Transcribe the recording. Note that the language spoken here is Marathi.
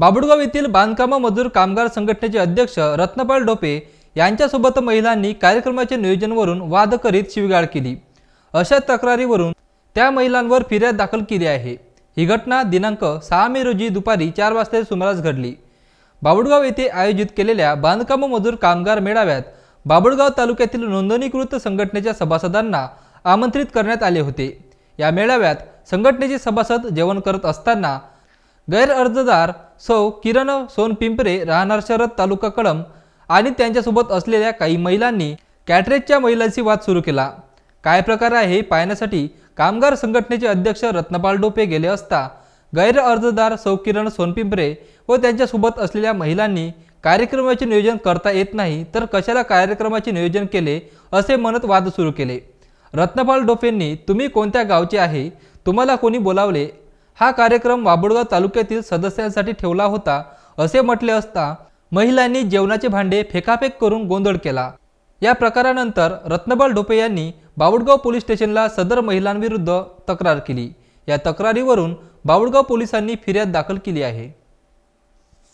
बाबुडगाव येथील बांधकाम मजूर कामगार संघटनेचे अध्यक्ष रत्नपाल डोपे यांच्यासोबत महिलांनी कार्यक्रमाचे नियोजनवरून वाद करीत शिवगाळ केली अशा तक्रारीवरून त्या महिलांवर फिर्याद दाखल केली आहे ही घटना दिनांक सहा मे रोजी दुपारी चार वाजता सुमारास घडली बाबुडगाव येथे आयोजित केलेल्या बांधकाम मजूर कामगार मेळाव्यात बाबुडगाव तालुक्यातील नोंदणीकृत संघटनेच्या सभासदांना आमंत्रित करण्यात आले होते या मेळाव्यात संघटनेचे सभासद जेवण करत असताना गैर अर्जदार सौ किरण सोनपिंपरे राहणार शरद तालुका कळम आणि त्यांच्यासोबत असलेल्या काही महिलांनी कॅटरेजच्या महिलांशी वाद सुरू केला काय प्रकार आहे हे पाहण्यासाठी कामगार संघटनेचे अध्यक्ष रत्नपाल डोपे गेले असता गैर अर्जदार सौ किरण सोनपिंपरे व त्यांच्यासोबत असलेल्या महिलांनी कार्यक्रमाचे नियोजन करता येत नाही तर कशाला कार्यक्रमाचे नियोजन केले असे म्हणत वाद सुरू केले रत्नपाल डोपेंनी तुम्ही कोणत्या गावचे आहे तुम्हाला कोणी बोलावले हा कार्यक्रम वाबुडगाव तालुक्यातील सदस्यांसाठी ठेवला होता असे म्हटले असता महिलांनी जेवणाचे भांडे फेकाफेक करून गोंधळ केला या प्रकारानंतर रत्नबाल ढोपे यांनी बावडगाव पोलीस स्टेशनला सदर महिलांविरुद्ध तक्रार केली या तक्रारीवरून बावडगाव पोलिसांनी फिर्याद दाखल केली आहे